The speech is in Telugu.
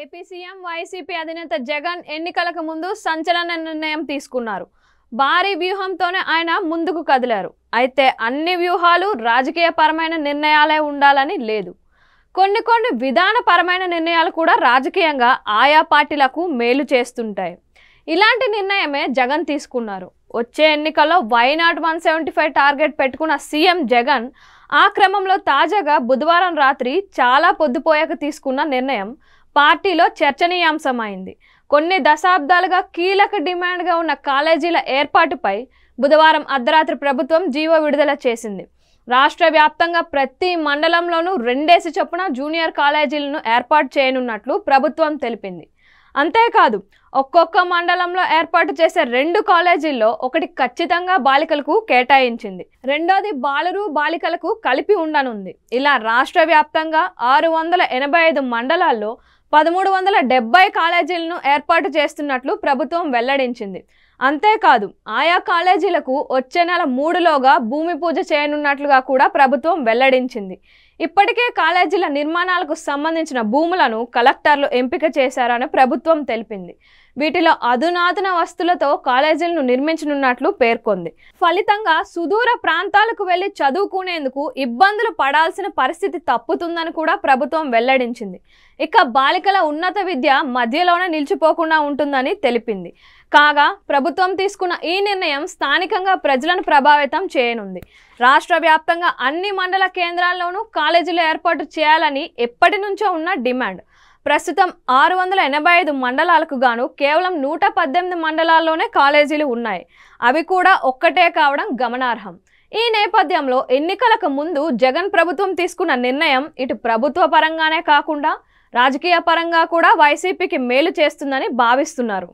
ఏపీ సీఎం వైసీపీ అధినేత జగన్ ఎన్నికలకు ముందు సంచలన నిర్ణయం తీసుకున్నారు భారీ వ్యూహంతోనే ఆయన ముందుకు కదిలారు అయితే అన్ని వ్యూహాలు రాజకీయపరమైన నిర్ణయాలే ఉండాలని లేదు కొన్ని కొన్ని విధానపరమైన నిర్ణయాలు కూడా రాజకీయంగా ఆయా పార్టీలకు మేలు చేస్తుంటాయి ఇలాంటి నిర్ణయమే జగన్ తీసుకున్నారు వచ్చే ఎన్నికల్లో not one seventy five target పెట్టుకున్న సీఎం జగన్ ఆ క్రమంలో తాజాగా బుధవారం రాత్రి చాలా పొద్దుపోయాక తీసుకున్న నిర్ణయం పార్టీలో చర్చనీయాంశమైంది కొన్ని దశాబ్దాలుగా కీలక డిమాండ్గా ఉన్న కాలేజీల ఏర్పాటుపై బుధవారం అర్ధరాత్రి ప్రభుత్వం జీవో విడుదల చేసింది రాష్ట్ర వ్యాప్తంగా ప్రతి మండలంలోనూ రెండేసి చొప్పున జూనియర్ కాలేజీలను ఏర్పాటు చేయనున్నట్లు ప్రభుత్వం తెలిపింది అంతేకాదు ఒక్కొక్క మండలంలో ఏర్పాటు చేసే రెండు కాలేజీల్లో ఒకటి ఖచ్చితంగా బాలికలకు కేటాయించింది రెండోది బాలరు బాలికలకు కలిపి ఉండనుంది ఇలా రాష్ట్ర వ్యాప్తంగా ఆరు వందల ఎనభై ఐదు మండలాల్లో పదమూడు వందల డెబ్బై కాలేజీలను ఏర్పాటు చేస్తున్నట్లు ప్రభుత్వం వెల్లడించింది అంతేకాదు ఆయా కాలేజీలకు వచ్చే నెల మూడులోగా భూమి పూజ చేయనున్నట్లుగా కూడా ప్రభుత్వం వెల్లడించింది ఇప్పటికే కాలేజీల నిర్మాణాలకు సంబంధించిన భూములను కలెక్టర్లు ఎంపిక చేశారని ప్రభుత్వం తెలిపింది వీటిలో అధునాతన వస్తులతో కాలేజీలను నిర్మించనున్నట్లు పేర్కొంది ఫలితంగా సుదూర ప్రాంతాలకు వెళ్లి చదువుకునేందుకు ఇబ్బందులు పడాల్సిన పరిస్థితి తప్పుతుందని కూడా ప్రభుత్వం వెల్లడించింది ఇక బాలికల ఉన్నత విద్య మధ్యలోనే నిలిచిపోకుండా ఉంటుందని తెలిపింది కాగా ప్రభుత్వం తీసుకున్న ఈ నిర్ణయం స్థానికంగా ప్రజలను ప్రభావితం చేయనుంది రాష్ట్ర వ్యాప్తంగా అన్ని మండల కేంద్రాల్లోనూ కాలేజీలు ఏర్పాటు చేయాలని ఎప్పటి నుంచో ఉన్న డిమాండ్ ప్రస్తుతం ఆరు వందల ఎనభై ఐదు మండలాలకు గాను కేవలం నూట పద్దెనిమిది మండలాల్లోనే కాలేజీలు ఉన్నాయి అవి కూడా ఒక్కటే కావడం గమనార్హం ఈ నేపథ్యంలో ఎన్నికలకు ముందు జగన్ ప్రభుత్వం తీసుకున్న నిర్ణయం ఇటు ప్రభుత్వ పరంగానే కాకుండా రాజకీయ పరంగా కూడా వైసీపీకి మేలు చేస్తుందని భావిస్తున్నారు